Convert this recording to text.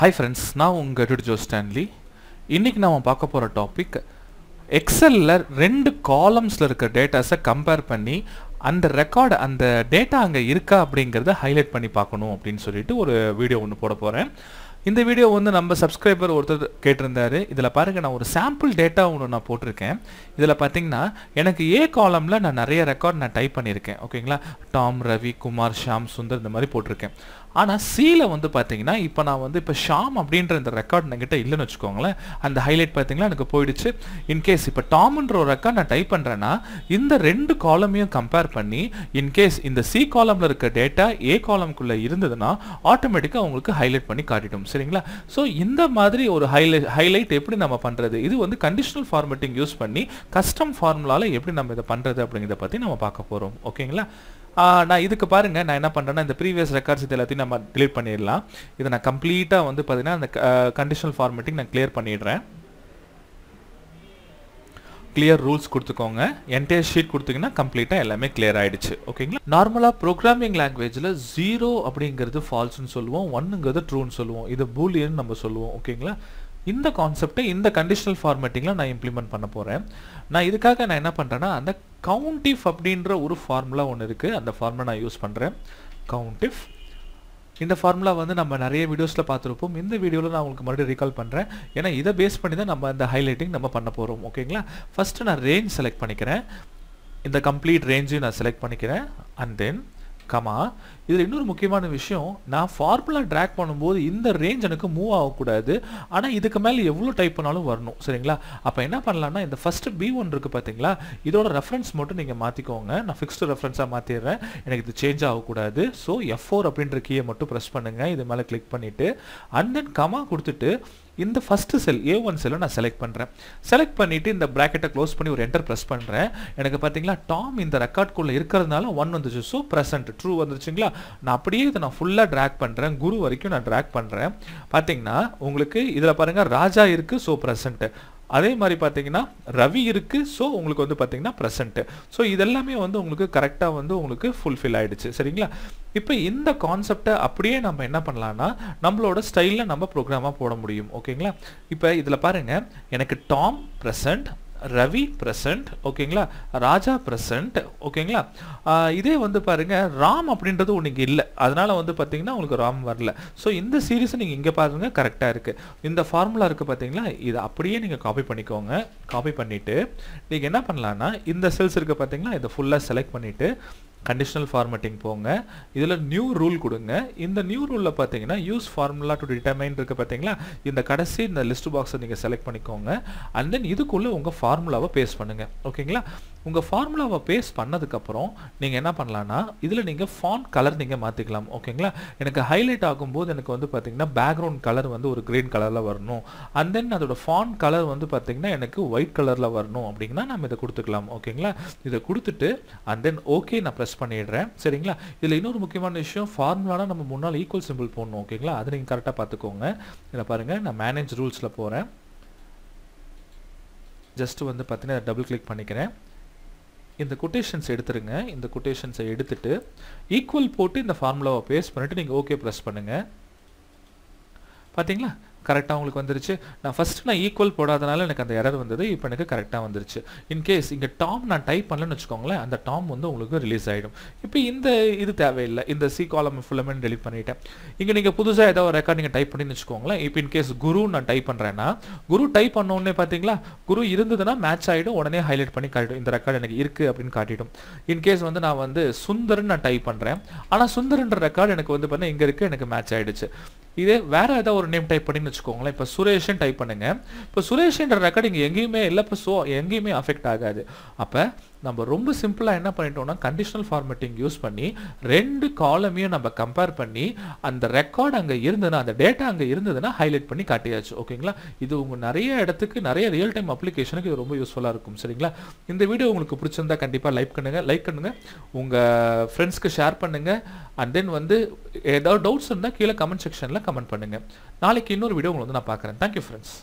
hi friends நான் உங்கள் did Joe Stanley இன்றைக்கி நாம் பார்க்க போகிற டாபிக் எக்ஸலில் ரெண்டு காலம்ஸில் இருக்கிற டேட்டாஸை கம்பேர் பண்ணி அந்த ரெக்கார்டு அந்த டேட்டா அங்கே இருக்கா அப்படிங்கிறத ஹைலைட் பண்ணி பார்க்கணும் அப்படின்னு சொல்லிட்டு ஒரு வீடியோ ஒன்று போட போகிறேன் இந்த வீடியோ வந்து நம்ம சப்ஸ்கிரைபர் ஒருத்தர் கேட்டிருந்தாரு இதில் பாருங்கள் நான் ஒரு சாம்பிள் டேட்டா ஒன்று நான் போட்டிருக்கேன் இதில் பார்த்தீங்கன்னா எனக்கு ஏ காலமில் நான் நிறைய ரெக்கார்ட் நான் டைப் பண்ணியிருக்கேன் ஓகேங்களா டாம் ரவி குமார் ஷாம் சுந்தர் இந்த மாதிரி போட்டிருக்கேன் ஆனால் சீல வந்து பார்த்தீங்கன்னா இப்போ நான் வந்து இப்போ ஷாம் அப்படின்ற இந்த ரெக்கார்ட் என்கிட்ட இல்லைன்னு வச்சுக்கோங்களேன் அந்த ஹைலைட் பார்த்தீங்கன்னா எனக்கு போயிடுச்சு இன்கேஸ் இப்போ டாம்ன்ற ஒரு ரெக்கார்ட் நான் டைப் பண்ணுறேன்னா இந்த ரெண்டு காலமையும் கம்பேர் பண்ணி இன்கேஸ் இந்த சி காலமில் இருக்க டேட்டா ஏ காலம்குள்ளே இருந்ததுன்னா ஆட்டோமேட்டிக்காக உங்களுக்கு ஹைலைட் பண்ணி காட்டிடும் சரிங்களா ஸோ இந்த மாதிரி ஒரு ஹைலை ஹைலைட் எப்படி நம்ம பண்ணுறது இது வந்து கண்டிஷனல் ஃபார்மேட்டிங் யூஸ் பண்ணி கஸ்டம் ஃபார்முலாவில் எப்படி நம்ம இதை பண்ணுறது அப்படிங்கிறத பற்றி நம்ம பார்க்க போகிறோம் ஓகேங்களா நான் இதுக்கு பாருங்கள் நான் என்ன பண்ணுறேன்னா இந்த ப்ரீவியஸ் ரெக்கார்ட்ஸ் எல்லாத்தையும் நம்ம டிலீட் பண்ணிடலாம் இதை நான் கம்ப்ளீட்டாக வந்து பார்த்தீங்கன்னா அந்த கண்டிஷனல் ஃபார்மேட்டிங் நான் கிளியர் பண்ணிடுறேன் கிளியர் ரூல்ஸ் கொடுத்துக்கோங்க என்டையர் ஷீட் கொடுத்தீங்கன்னா கம்ப்ளீட்டாக எல்லாமே கிளியர் ஆகிடுச்சு ஓகேங்களா நார்மலாக ப்ரோக்ராமிங் லாங்குவேஜில் ஜீரோ அப்படிங்கிறது ஃபால்ஸ்னு சொல்லுவோம் ஒன்னுங்கிறது ட்ரூன்னு சொல்லுவோம் இது பூலியன்னு நம்ம சொல்லுவோம் ஓகேங்களா இந்த கான்செப்டை இந்த கண்டிஷனல் ஃபார்மேட்டிங்கில் நான் இம்ப்ளிமெண்ட் பண்ண போகிறேன் நான் இதுக்காக நான் என்ன பண்ணுறேன்னா அந்த கவுண்ட் இஃப் அப்படின்ற ஒரு ஃபார்முலா ஒன்று இருக்குது அந்த ஃபார்முலா நான் யூஸ் பண்ணுறேன் கவுண்ட் இஃப் இந்த ஃபார்முலா வந்து நம்ம நிறைய வீடியோஸில் பார்த்துருப்போம் இந்த வீடியோவில் நான் உங்களுக்கு மறுபடியும் ரீகால் பண்ணுறேன் ஏன்னா இதை பேஸ் பண்ணி தான் நம்ம இந்த ஹைலைட்டிங் நம்ம பண்ண போகிறோம் ஓகேங்களா ஃபஸ்ட்டு நான் ரேஞ்ச் செலக்ட் பண்ணிக்கிறேன் இந்த கம்ப்ளீட் ரேஞ்சையும் நான் செலக்ட் பண்ணிக்கிறேன் அண்ட் தென் கமா இதில் இன்னொரு முக்கியமான விஷயம் நான் ஃபார்முலா ட்ராக் பண்ணும்போது இந்த ரேஞ்ச் எனக்கு மூவ் ஆகக்கூடாது ஆனால் இதுக்கு மேலே எவ்வளோ டைப் பண்ணாலும் வரணும் சரிங்களா அப்போ என்ன பண்ணலாம்னா இந்த ஃபஸ்ட்டு பி ஒன் இருக்குது பார்த்தீங்களா இதோட ரெஃபரன்ஸ் மட்டும் நீங்கள் மாற்றிக்கோங்க நான் ஃபிக்ஸ்டு ரெஃபரன்ஸாக மாற்றிடுறேன் எனக்கு இது சேஞ்ச் ஆகக்கூடாது ஸோ எஃப் ஃபோர் அப்படின்ற கீயை மட்டும் ப்ரெஸ் பண்ணுங்கள் இது மேலே கிளிக் பண்ணிவிட்டு அண்ட் தென் கமா கொடுத்துட்டு இந்த ஃபஸ்ட்டு செல் ஏ ஒன் செல்லை நான் செலக்ட் பண்ணுறேன் செலக்ட் பண்ணிவிட்டு இந்த ப்ராக்கெட்டை க்ளோஸ் பண்ணி ஒரு என்டர் ப்ரெஸ் பண்ணுறேன் எனக்கு பார்த்தீங்களா டாம் இந்த ரெக்கார்ட்குள்ளே இருக்கிறதுனால ஒன் வந்துச்சு ஸோ ப்ரெசன்ட் ட்ரூ வந்துச்சுங்களா நான் அப்படியே இதை நான் ஃபுல்லாக ட்ராக் பண்ணுறேன் குரு வரைக்கும் நான் ட்ராக் பண்ணுறேன் பார்த்தீங்கன்னா உங்களுக்கு இதில் பாருங்கள் ராஜா இருக்குது ஸோ ப்ரெசன்ட்டு அதே மாதிரி பார்த்தீங்கன்னா ரவி இருக்கு ஸோ உங்களுக்கு வந்து பார்த்தீங்கன்னா ப்ரெசண்ட்டு ஸோ இதெல்லாமே வந்து உங்களுக்கு கரெக்டாக வந்து உங்களுக்கு ஃபுல்ஃபில் ஆகிடுச்சு சரிங்களா இப்போ இந்த கான்செப்டை அப்படியே நம்ம என்ன பண்ணலான்னா நம்மளோட ஸ்டைலில் நம்ம ப்ரோக்ராமாக போட முடியும் ஓகேங்களா இப்போ இதில் பாருங்கள் எனக்கு டாம் ப்ரெசண்ட் ரவி பிரசன்ட் ஓகேங்களா ராஜா பிரசன்ட் ஓகேங்களா இதே வந்து பாருங்கள் ராம் அப்படின்றது உனக்கு இல்லை அதனால் வந்து பார்த்தீங்கன்னா உங்களுக்கு ராம் வரல ஸோ இந்த சீரீஸ் நீங்கள் இங்கே பாருங்கள் கரெக்டாக இருக்குது இந்த ஃபார்முலா இருக்குது பார்த்தீங்களா இது அப்படியே நீங்கள் காப்பி பண்ணிக்கோங்க காப்பி பண்ணிவிட்டு நீங்கள் என்ன பண்ணலான்னா இந்த செல்ஸ் இருக்குது பாத்தீங்களா இதை ஃபுல்லாக செலக்ட் பண்ணிவிட்டு கண்டிஷனல் formatting போங்க இதில் நியூ ரூல் கொடுங்க இந்த நியூ ரூலில் பார்த்தீங்கன்னா யூஸ் ஃபார்முலா டு determine இருக்குது பார்த்தீங்களா இந்த கடைசி இந்த list பாக்ஸை நீங்கள் select பண்ணிக்கோங்க அண்ட் தென் இதுக்குள்ளே உங்கள் ஃபார்முலாவை பேஸ் பண்ணுங்கள் ஓகேங்களா உங்கள் ஃபார்முலாவை பேஸ் பண்ணதுக்கப்புறம் நீங்கள் என்ன பண்ணலான்னா இதில் நீங்கள் ஃபான் கலர் நீங்கள் மாற்றிக்கலாம் ஓகேங்களா எனக்கு ஹைலைட் ஆகும்போது எனக்கு வந்து பார்த்தீங்கன்னா பேக்ரவுண்ட் கலர் வந்து ஒரு க்ரீன் கலரில் வரணும் அண்ட் தென் அதோட ஃபான் கலர் வந்து பார்த்தீங்கன்னா எனக்கு ஒயிட் கலரில் வரணும் அப்படிங்கன்னா நம்ம இதை கொடுத்துக்கலாம் ஓகேங்களா இதை கொடுத்துட்டு அண்ட் தென் ஓகே நான் ப்ரெஸ் பண்ணிடுறேன் சரிங்களா இதில் இன்னொரு முக்கியமான விஷயம் ஃபார்முலானா நம்ம முன்னால் ஈக்குவல் சிம்பிள் போடணும் ஓகேங்களா அதை நீங்கள் கரெக்டாக பார்த்துக்கோங்க இதில் பாருங்கள் நான் மேனேஜ் ரூல்ஸில் போகிறேன் ஜஸ்ட் வந்து பார்த்தீங்கன்னா டபுள் கிளிக் பண்ணிக்கிறேன் இந்த கொட்டேஷன்ஸ் எடுத்துருங்க இந்த கொட்டேஷன்ஸை எடுத்துட்டு ஈக்குவல் போட்டு இந்த ஃபார்முலாவை பேஸ் பண்ணிவிட்டு நீங்கள் ஓகே ப்ரெஸ் பண்ணுங்கள் பார்த்தீங்களா கரெக்டாக உங்களுக்கு வந்துருச்சு நான் ஃபஸ்ட்டு நான் ஈக்குவல் போடாதனால எனக்கு அந்த எரர் வந்தது இப்போ எனக்கு கரெக்டாக வந்துருச்சு இன்கேஸ் இங்கே டாம் நான் டைப் பண்ணலன்னு வச்சுக்கோங்களேன் அந்த டாம் வந்து உங்களுக்கு ரிலீஸ் ஆகிடும் இப்போ இந்த இது தேவையில்லை இந்த சி காலம் ஃபுல்லாமே டெலிட் பண்ணிட்டேன் இங்கே நீங்கள் புதுசாக ஏதாவது ஒரு ரெக்கார்ட் நீங்கள் டைப் பண்ணி வச்சுக்கோங்களேன் இப்போ இன்கேஸ் குரு நான் டைப் பண்ணுறேன்னா குரு டைப் பண்ணோடனே பார்த்தீங்களா குரு இருந்ததுன்னா மேட்ச் ஆகிடும் உடனே ஹைலைட் பண்ணி காட்டிடும் இந்த ரெக்கார்டு எனக்கு இருக்குது அப்படின்னு காட்டிடும் இன்கேஸ் வந்து நான் வந்து சுந்தர்னு நான் டைப் பண்ணுறேன் ஆனால் சுந்தர்ன்ற ரெக்கார்டு எனக்கு வந்து பார்த்தீங்கன்னா இங்கே இருக்குது எனக்கு மேட்ச் ஆகிடுச்சு இதே வேறு ஏதாவது ஒரு நேம் டைப் பண்ணின்னு வச்சுக்கோங்களேன் இப்போ சுரேஷன் டைப் பண்ணுங்கள் இப்போ சுரேஷன்ற ரெக்கார்டிங் எங்கேயுமே இல்லை இப்போ ஸோ எங்கேயுமே அஃபெக்ட் ஆகாது அப்போ நம்ம ரொம்ப சிம்பிளாக என்ன பண்ணிட்டோம்னா கண்டிஷனல் ஃபார்மேட்டிங் யூஸ் பண்ணி ரெண்டு காலமையும் நம்ம கம்பேர் பண்ணி அந்த ரெக்கார்ட் அங்கே இருந்ததுன்னா அந்த டேட்டா அங்கே இருந்ததுன்னா ஹைலைட் பண்ணி காட்டியாச்சு ஓகேங்களா இது உங்கள் நிறைய இடத்துக்கு நிறைய ரியல் டைம் அப்ளிகேஷனுக்கு இது ரொம்ப யூஸ்ஃபுல்லாக இருக்கும் சரிங்களா இந்த வீடியோ உங்களுக்கு பிடிச்சிருந்தா கண்டிப்பாக லைக் பண்ணுங்கள் லைக் பண்ணுங்கள் உங்கள் ஃப்ரெண்ட்ஸ்க்கு ஷேர் பண்ணுங்கள் அண்ட் தென் வந்து ஏதாவது டவுட்ஸ் இருந்தால் கீழே கமெண்ட் செக்ஷனில் கமெண்ட் பண்ணுங்கள் நாளைக்கு இன்னொரு வீடியோ உங்களை வந்து நான் பார்க்குறேன் தேங்க்யூ ஃப்ரெண்ட்ஸ்